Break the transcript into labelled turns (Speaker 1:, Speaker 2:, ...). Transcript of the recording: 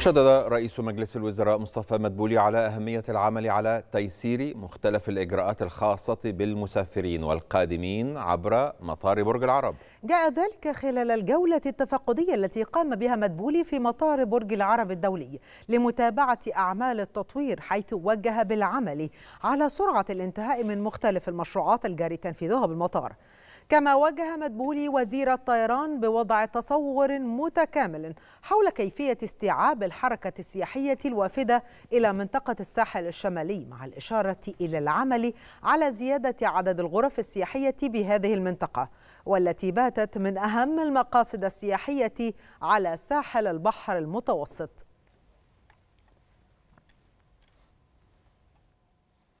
Speaker 1: شدد رئيس مجلس الوزراء مصطفى مدبولي على أهمية العمل على تيسير مختلف الإجراءات الخاصة بالمسافرين والقادمين عبر مطار برج العرب
Speaker 2: جاء ذلك خلال الجولة التفقدية التي قام بها مدبولي في مطار برج العرب الدولي لمتابعة أعمال التطوير حيث وجه بالعمل على سرعة الانتهاء من مختلف المشروعات الجاري تنفيذها بالمطار كما واجه مدبولي وزير الطيران بوضع تصور متكامل حول كيفية استيعاب الحركة السياحية الوافدة إلى منطقة الساحل الشمالي مع الإشارة إلى العمل على زيادة عدد الغرف السياحية بهذه المنطقة والتي باتت من أهم المقاصد السياحية على ساحل البحر المتوسط